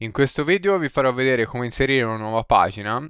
In questo video vi farò vedere come inserire una nuova pagina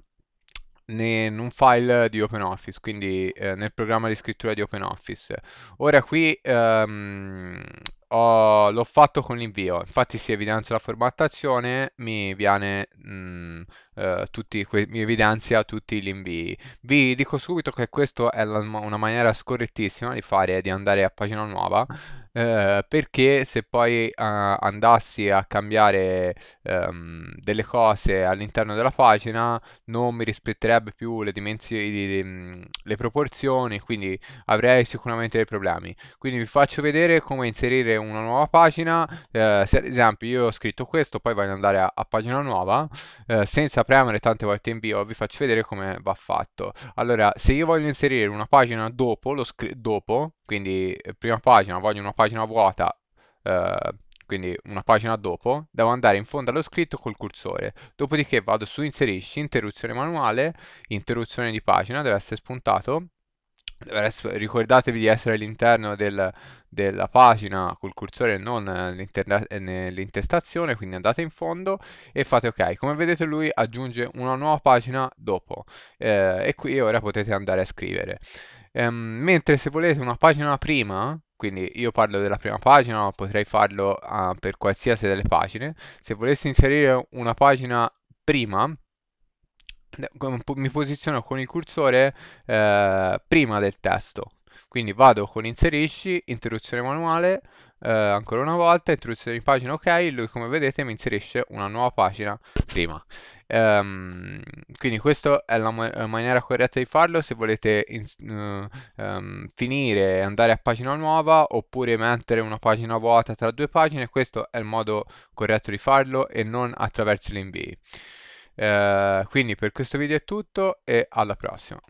in un file di OpenOffice, quindi eh, nel programma di scrittura di OpenOffice. Ora qui ehm, l'ho fatto con l'invio, infatti si evidenzia la formattazione mi, viene, mh, mm, eh, tutti mi evidenzia tutti gli invii. Vi dico subito che questa è la, una maniera scorrettissima di fare, di andare a pagina nuova, eh, perché se poi eh, andassi a cambiare ehm, delle cose all'interno della pagina non mi rispetterebbe più le dimensioni, mm, le proporzioni, quindi avrei sicuramente dei problemi. Quindi vi faccio vedere come inserire una nuova pagina, eh, se ad esempio io ho scritto questo, poi voglio andare a, a pagina nuova, eh, senza premere tante volte invio, vi faccio vedere come va fatto. Allora, se io voglio inserire una pagina dopo, lo dopo quindi eh, prima pagina voglio una pagina vuota, eh, quindi una pagina dopo, devo andare in fondo allo scritto col cursore. Dopodiché vado su inserisci, interruzione manuale, interruzione di pagina, deve essere spuntato. Deve essere, ricordatevi di essere all'interno del, della pagina col cursore non nell'intestazione, quindi andate in fondo e fate ok. Come vedete lui aggiunge una nuova pagina dopo eh, e qui ora potete andare a scrivere. Ehm, mentre se volete una pagina prima, quindi io parlo della prima pagina, ma potrei farlo uh, per qualsiasi delle pagine. Se volessi inserire una pagina prima, mi posiziono con il cursore eh, prima del testo quindi vado con inserisci, interruzione manuale, eh, ancora una volta, interruzione di pagina ok, lui come vedete mi inserisce una nuova pagina prima. Um, quindi questa è la ma eh, maniera corretta di farlo se volete uh, um, finire e andare a pagina nuova oppure mettere una pagina vuota tra due pagine, questo è il modo corretto di farlo e non attraverso l'invio. Uh, eh, quindi per questo video è tutto e alla prossima.